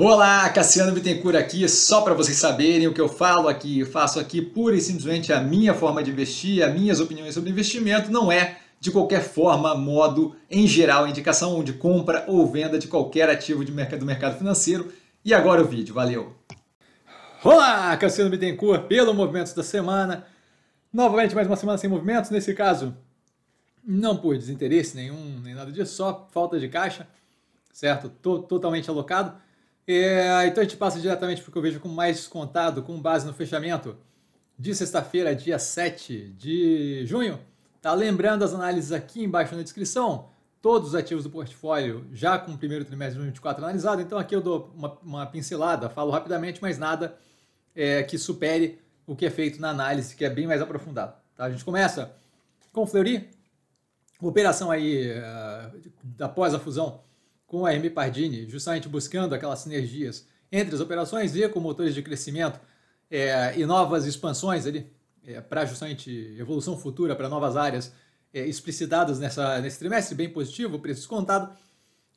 Olá, Cassiano Bittencourt aqui, só para vocês saberem o que eu falo aqui, eu faço aqui pura e simplesmente a minha forma de investir, as minhas opiniões sobre investimento, não é de qualquer forma, modo, em geral, indicação de compra ou venda de qualquer ativo de mercado, do mercado financeiro. E agora o vídeo, valeu! Olá, Cassiano Bittencourt, pelo Movimentos da Semana. Novamente mais uma semana sem movimentos, nesse caso não por desinteresse nenhum, nem nada disso, só falta de caixa, certo? Tô totalmente alocado é, então a gente passa diretamente para o que eu vejo com mais descontado, com base no fechamento de sexta-feira, dia 7 de junho. Tá lembrando as análises aqui embaixo na descrição. Todos os ativos do portfólio já com o primeiro trimestre de 2024 analisado. Então aqui eu dou uma, uma pincelada, falo rapidamente, mas nada é, que supere o que é feito na análise, que é bem mais aprofundado. Tá? A gente começa com o Fleury, operação aí uh, após a fusão com a M Pardini, justamente buscando aquelas sinergias entre as operações e com motores de crescimento é, e novas expansões ali, é, para justamente evolução futura, para novas áreas é, explicitadas nessa, nesse trimestre, bem positivo, preço descontado.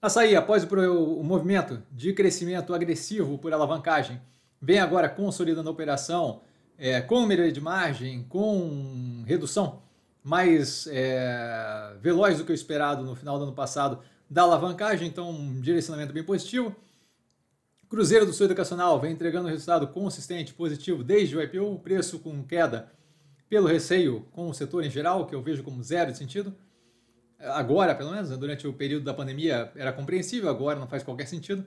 Açaí, após o, o movimento de crescimento agressivo por alavancagem, vem agora consolidando a operação é, com melhoria de margem, com redução mais é, veloz do que o esperado no final do ano passado da alavancagem, então um direcionamento bem positivo. Cruzeiro do Sul Educacional vem entregando um resultado consistente, positivo desde o IPO, preço com queda pelo receio com o setor em geral, que eu vejo como zero de sentido. Agora, pelo menos, né, durante o período da pandemia era compreensível, agora não faz qualquer sentido.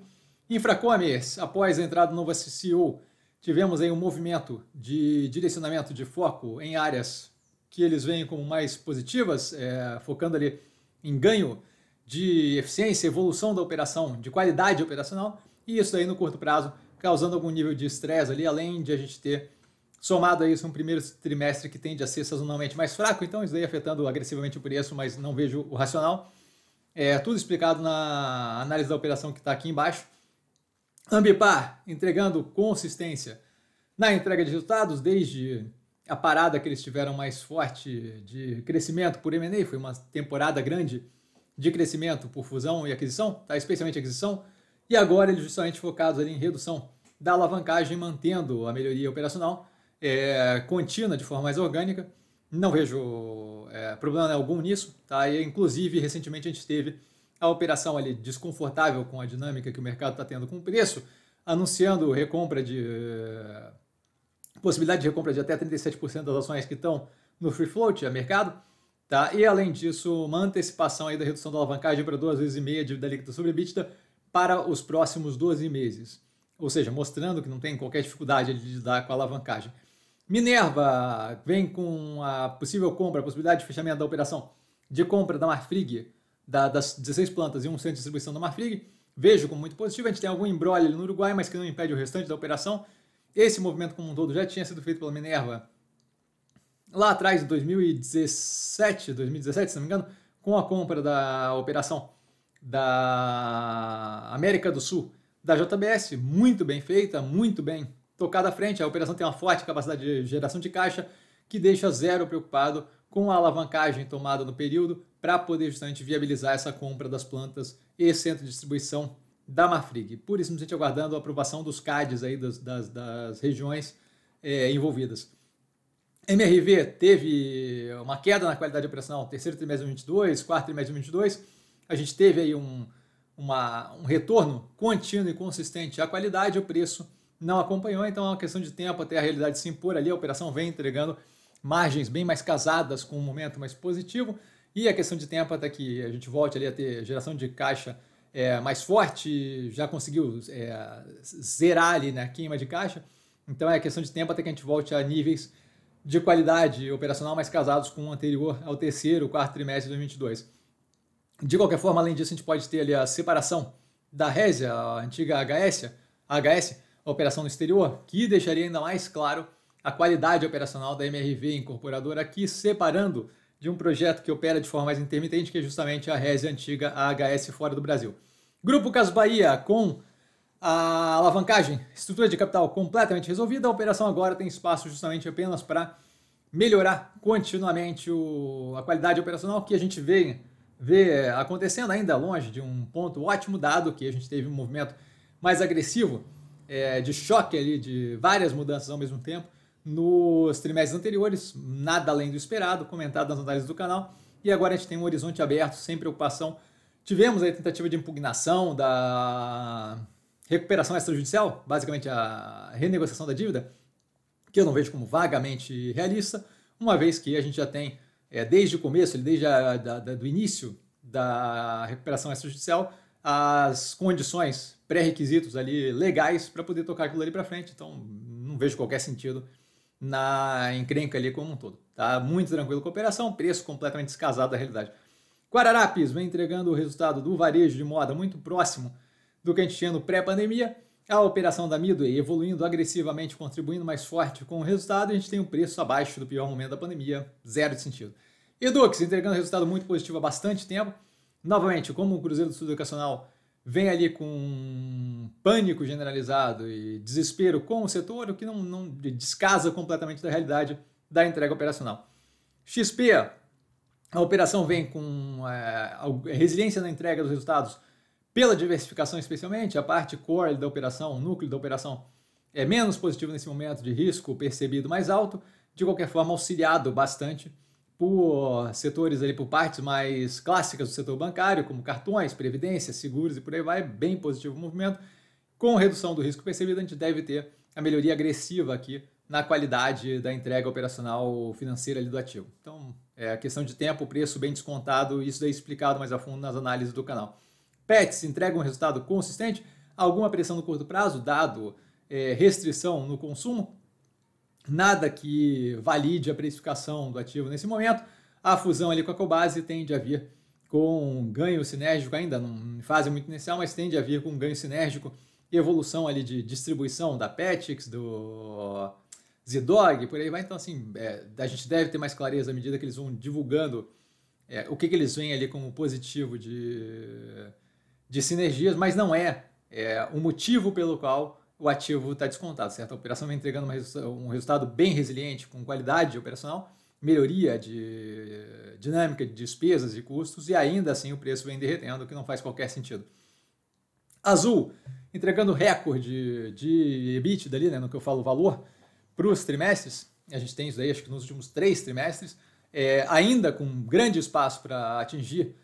Infracomes, após a entrada do novo CEO, tivemos aí um movimento de direcionamento de foco em áreas que eles veem como mais positivas, é, focando ali em ganho de eficiência, evolução da operação, de qualidade operacional, e isso aí no curto prazo causando algum nível de estresse ali, além de a gente ter somado a isso um primeiro trimestre que tende a ser sazonalmente mais fraco, então isso daí afetando agressivamente o preço, mas não vejo o racional. É tudo explicado na análise da operação que está aqui embaixo. Ambipar entregando consistência na entrega de resultados desde a parada que eles tiveram mais forte de crescimento por M&A, foi uma temporada grande de crescimento por fusão e aquisição, tá? especialmente aquisição, e agora eles justamente focados ali em redução da alavancagem, mantendo a melhoria operacional é, contínua de forma mais orgânica. Não vejo é, problema algum nisso. Tá? E, inclusive, recentemente a gente teve a operação ali desconfortável com a dinâmica que o mercado está tendo com o preço, anunciando recompra de. possibilidade de recompra de até 37% das ações que estão no free float, a mercado. Tá? E além disso, uma antecipação aí da redução da alavancagem para duas vezes e meia dívida líquida sobre EBITDA para os próximos 12 meses. Ou seja, mostrando que não tem qualquer dificuldade de lidar com a alavancagem. Minerva vem com a possível compra, a possibilidade de fechamento da operação de compra da Marfrig, da, das 16 plantas e um centro de distribuição da Marfrig. Vejo como muito positivo. A gente tem algum embrolho no Uruguai, mas que não impede o restante da operação. Esse movimento como um todo já tinha sido feito pela Minerva lá atrás, em 2017, 2017, se não me engano, com a compra da operação da América do Sul da JBS, muito bem feita, muito bem tocada à frente. A operação tem uma forte capacidade de geração de caixa que deixa zero preocupado com a alavancagem tomada no período para poder justamente viabilizar essa compra das plantas e centro de distribuição da Marfrig. Por isso, simplesmente aguardando a aprovação dos CADs aí das, das, das regiões é, envolvidas. MRV teve uma queda na qualidade de operacional terceiro trimestre de 2022, quarto trimestre de 2022. A gente teve aí um, uma, um retorno contínuo e consistente à qualidade, o preço não acompanhou, então é uma questão de tempo até a realidade se impor ali. A operação vem entregando margens bem mais casadas com um momento mais positivo e a é questão de tempo até que a gente volte ali a ter geração de caixa é, mais forte, já conseguiu é, zerar ali na né, queima de caixa, então é questão de tempo até que a gente volte a níveis de qualidade operacional, mais casados com o anterior ao é terceiro, quarto trimestre de 2022. De qualquer forma, além disso, a gente pode ter ali a separação da Resia, a antiga HS, a HS, a operação no exterior, que deixaria ainda mais claro a qualidade operacional da MRV incorporadora aqui, separando de um projeto que opera de forma mais intermitente, que é justamente a Resia antiga, a HS fora do Brasil. Grupo Cas Bahia, com a alavancagem, estrutura de capital completamente resolvida, a operação agora tem espaço justamente apenas para melhorar continuamente o, a qualidade operacional que a gente vê, vê acontecendo ainda longe de um ponto ótimo, dado que a gente teve um movimento mais agressivo é, de choque ali, de várias mudanças ao mesmo tempo nos trimestres anteriores, nada além do esperado, comentado nas análises do canal, e agora a gente tem um horizonte aberto, sem preocupação. Tivemos a tentativa de impugnação da recuperação extrajudicial, basicamente a renegociação da dívida, que eu não vejo como vagamente realista, uma vez que a gente já tem, é, desde o começo, desde o do início da recuperação extrajudicial, as condições, pré-requisitos ali legais para poder tocar aquilo ali para frente. Então, não vejo qualquer sentido na encrenca ali como um todo. Tá muito tranquilo com a operação, preço completamente descasado da realidade. Guararapes vem entregando o resultado do varejo de moda muito próximo do que a gente tinha no pré-pandemia. A operação da Midway evoluindo agressivamente, contribuindo mais forte com o resultado, a gente tem um preço abaixo do pior momento da pandemia, zero de sentido. Edux entregando resultado muito positivo há bastante tempo. Novamente, como o Cruzeiro do Sul Educacional vem ali com um pânico generalizado e desespero com o setor, o que não, não descasa completamente da realidade da entrega operacional. XP, a operação vem com é, resiliência na entrega dos resultados pela diversificação especialmente, a parte core da operação, o núcleo da operação, é menos positivo nesse momento de risco percebido mais alto, de qualquer forma auxiliado bastante por setores ali, por partes mais clássicas do setor bancário, como cartões, previdência, seguros e por aí vai, bem positivo o movimento. Com redução do risco percebido, a gente deve ter a melhoria agressiva aqui na qualidade da entrega operacional financeira ali do ativo. Então, é questão de tempo, preço bem descontado, isso daí explicado mais a fundo nas análises do canal pets entregam um resultado consistente? Alguma pressão no curto prazo, dado é, restrição no consumo? Nada que valide a precificação do ativo nesse momento. A fusão ali com a Cobase tende a vir com um ganho sinérgico ainda, não fase muito inicial, mas tende a vir com um ganho sinérgico e evolução ali de distribuição da Petix, do Zdog, por aí vai. Então, assim, é, a gente deve ter mais clareza à medida que eles vão divulgando é, o que, que eles veem ali como positivo de de sinergias, mas não é, é o motivo pelo qual o ativo está descontado, certo? A operação vem entregando uma, um resultado bem resiliente, com qualidade operacional, melhoria de dinâmica de despesas e custos, e ainda assim o preço vem derretendo, o que não faz qualquer sentido. Azul, entregando recorde de EBITDA ali, né, no que eu falo valor, para os trimestres, a gente tem isso aí, acho que nos últimos três trimestres, é, ainda com grande espaço para atingir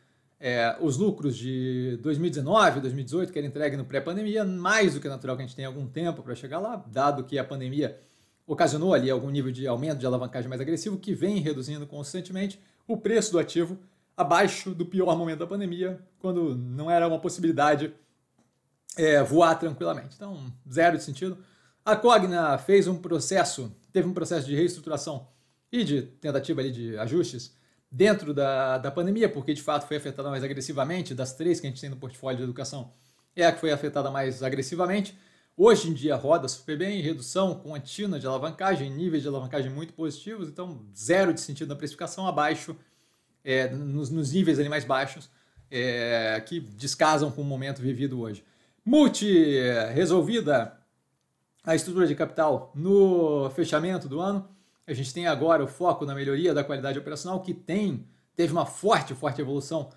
é, os lucros de 2019, 2018, que era entregue no pré-pandemia, mais do que natural que a gente tenha algum tempo para chegar lá, dado que a pandemia ocasionou ali algum nível de aumento de alavancagem mais agressivo, que vem reduzindo constantemente o preço do ativo abaixo do pior momento da pandemia, quando não era uma possibilidade é, voar tranquilamente. Então, zero de sentido. A Cogna fez um processo, teve um processo de reestruturação e de tentativa ali de ajustes dentro da, da pandemia, porque de fato foi afetada mais agressivamente, das três que a gente tem no portfólio de educação, é a que foi afetada mais agressivamente. Hoje em dia roda super bem, redução contínua de alavancagem, níveis de alavancagem muito positivos, então zero de sentido na precificação, abaixo, é, nos, nos, níveis ali mais baixos, é, que descasam com o momento vivido hoje. Multi resolvida a estrutura de capital no fechamento do ano. A gente tem agora o foco na melhoria da qualidade operacional, que tem, teve uma forte, forte evolução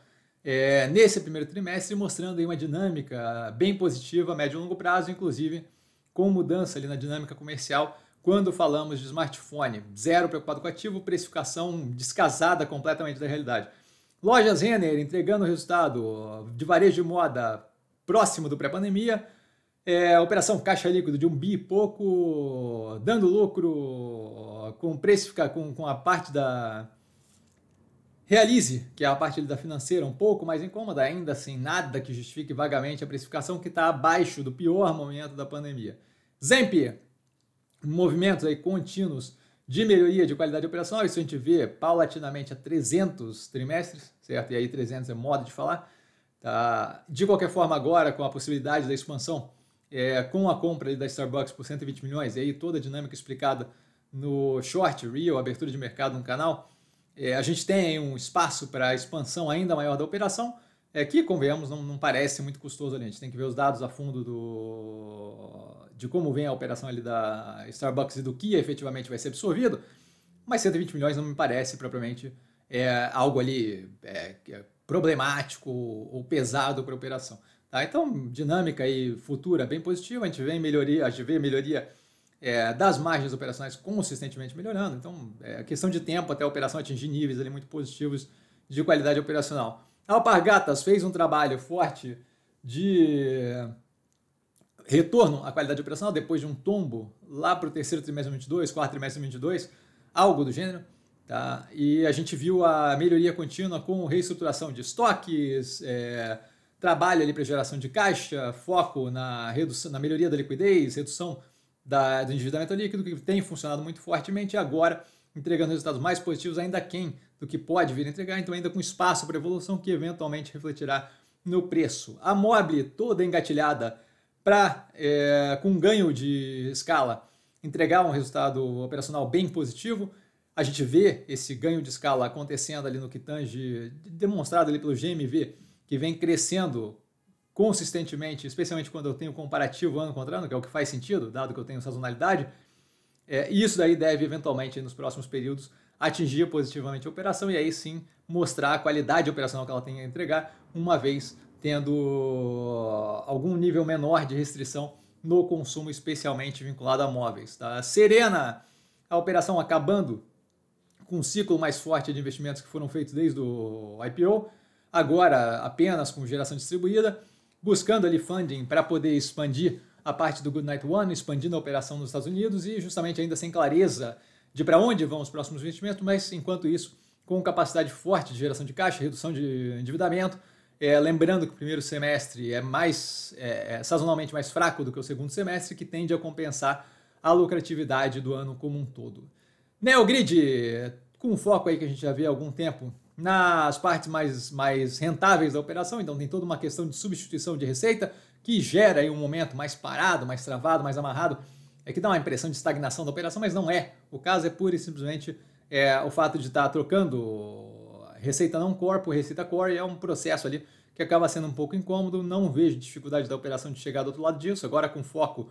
é, nesse primeiro trimestre, mostrando aí uma dinâmica bem positiva, médio e longo prazo, inclusive com mudança ali na dinâmica comercial quando falamos de smartphone. Zero preocupado com ativo, precificação descasada completamente da realidade. Lojas Renner entregando o resultado de varejo de moda próximo do pré-pandemia, é, operação caixa líquido de um bi pouco, dando lucro com preço com, com a parte da Realize, que é a parte da financeira um pouco mais incômoda, ainda assim nada que justifique vagamente a precificação que está abaixo do pior momento da pandemia. Zemp, movimentos aí contínuos de melhoria de qualidade operacional, isso a gente vê paulatinamente a 300 trimestres, certo? E aí 300 é moda de falar. Tá? De qualquer forma, agora com a possibilidade da expansão é, com a compra da Starbucks por 120 milhões, e aí toda a dinâmica explicada no short, real, abertura de mercado no canal, é, a gente tem um espaço para expansão ainda maior da operação, é, que, convenhamos, não, não parece muito custoso ali. A gente tem que ver os dados a fundo do, de como vem a operação ali da Starbucks e do que efetivamente vai ser absorvido, mas 120 milhões não me parece propriamente é, algo ali é, é problemático ou pesado para a operação. Tá? Então, dinâmica e futura bem positiva, a gente vê melhoria, a gente vê melhoria é, das margens operacionais consistentemente melhorando. Então, é questão de tempo até a operação atingir níveis ali muito positivos de qualidade operacional. A Alpargatas fez um trabalho forte de retorno à qualidade operacional depois de um tombo lá para o terceiro trimestre de 22, quarto trimestre de 22, algo do gênero. Tá? E a gente viu a melhoria contínua com reestruturação de estoques, é, trabalho ali para geração de caixa, foco na redução, na melhoria da liquidez, redução da, do endividamento líquido, que tem funcionado muito fortemente e agora entregando resultados mais positivos ainda quem do que pode vir a entregar, então ainda com espaço para evolução que eventualmente refletirá no preço. A Mobile toda engatilhada para, é, com ganho de escala, entregar um resultado operacional bem positivo. A gente vê esse ganho de escala acontecendo ali no que tange, demonstrado ali pelo GMV que vem crescendo consistentemente, especialmente quando eu tenho comparativo ano contra ano, que é o que faz sentido, dado que eu tenho sazonalidade, é, isso daí deve eventualmente nos próximos períodos atingir positivamente a operação e aí sim mostrar a qualidade operacional que ela tem a entregar, uma vez tendo algum nível menor de restrição no consumo, especialmente vinculado a móveis. Tá? Serena, a operação acabando com um ciclo mais forte de investimentos que foram feitos desde o IPO, agora apenas com geração distribuída, buscando ali funding para poder expandir a parte do Good Night One, expandindo a operação nos Estados Unidos e justamente ainda sem clareza de para onde vão os próximos investimentos, mas enquanto isso, com capacidade forte de geração de caixa, redução de endividamento. É, lembrando que o primeiro semestre é mais é, é sazonalmente mais fraco do que o segundo semestre, que tende a compensar a lucratividade do ano como um todo. Neogrid, com um foco aí que a gente já vê há algum tempo nas partes mais, mais rentáveis da operação, então tem toda uma questão de substituição de receita que gera aí um momento mais parado, mais travado, mais amarrado, é que dá uma impressão de estagnação da operação, mas não é. O caso é pura e simplesmente é, o fato de estar tá trocando receita não core por receita core, é um processo ali que acaba sendo um pouco incômodo, não vejo dificuldade da operação de chegar do outro lado disso, agora com foco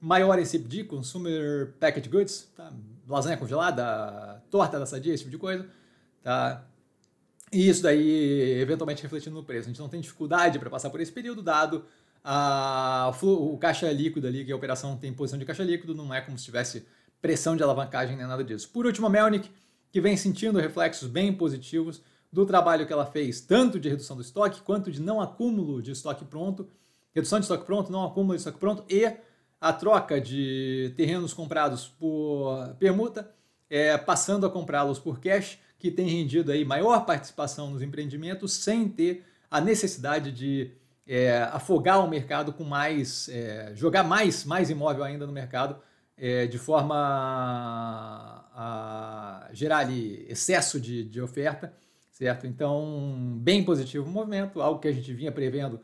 maior em tipo de Consumer Packaged Goods, tá? lasanha congelada, torta da sadia, esse tipo de coisa, tá? E isso daí eventualmente refletindo no preço. A gente não tem dificuldade para passar por esse período, dado a, o caixa líquido ali, que a operação tem posição de caixa líquido, não é como se tivesse pressão de alavancagem nem nada disso. Por último, a Melnick, que vem sentindo reflexos bem positivos do trabalho que ela fez, tanto de redução do estoque quanto de não acúmulo de estoque pronto, redução de estoque pronto, não acúmulo de estoque pronto e a troca de terrenos comprados por permuta é, passando a comprá-los por cash, que tem rendido aí maior participação nos empreendimentos sem ter a necessidade de é, afogar o mercado com mais, é, jogar mais, mais imóvel ainda no mercado é, de forma a, gerar ali excesso de, de oferta, certo? Então, bem positivo o movimento, algo que a gente vinha prevendo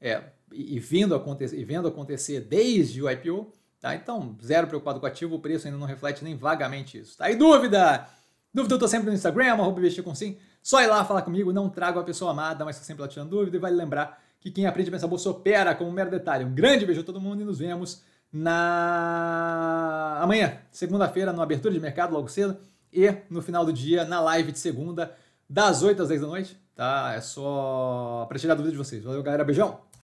é, e, vindo acontecer, e vendo acontecer desde o IPO, Tá? Então, zero preocupado com o ativo, o preço ainda não reflete nem vagamente isso. Tá? E dúvida? Dúvida eu tô sempre no Instagram, arroba investir com sim. Só ir lá falar comigo, não trago a pessoa amada, mas tô tá sempre lá tirando dúvida. E vale lembrar que quem aprende a pensar bolsa opera como um mero detalhe. Um grande beijo a todo mundo e nos vemos na amanhã, segunda-feira, no abertura de mercado logo cedo e no final do dia na live de segunda das 8 às 10 da noite, tá? É só para tirar a dúvida de vocês. Valeu, galera, beijão.